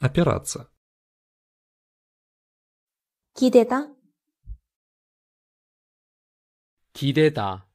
опираться. 기대다기대다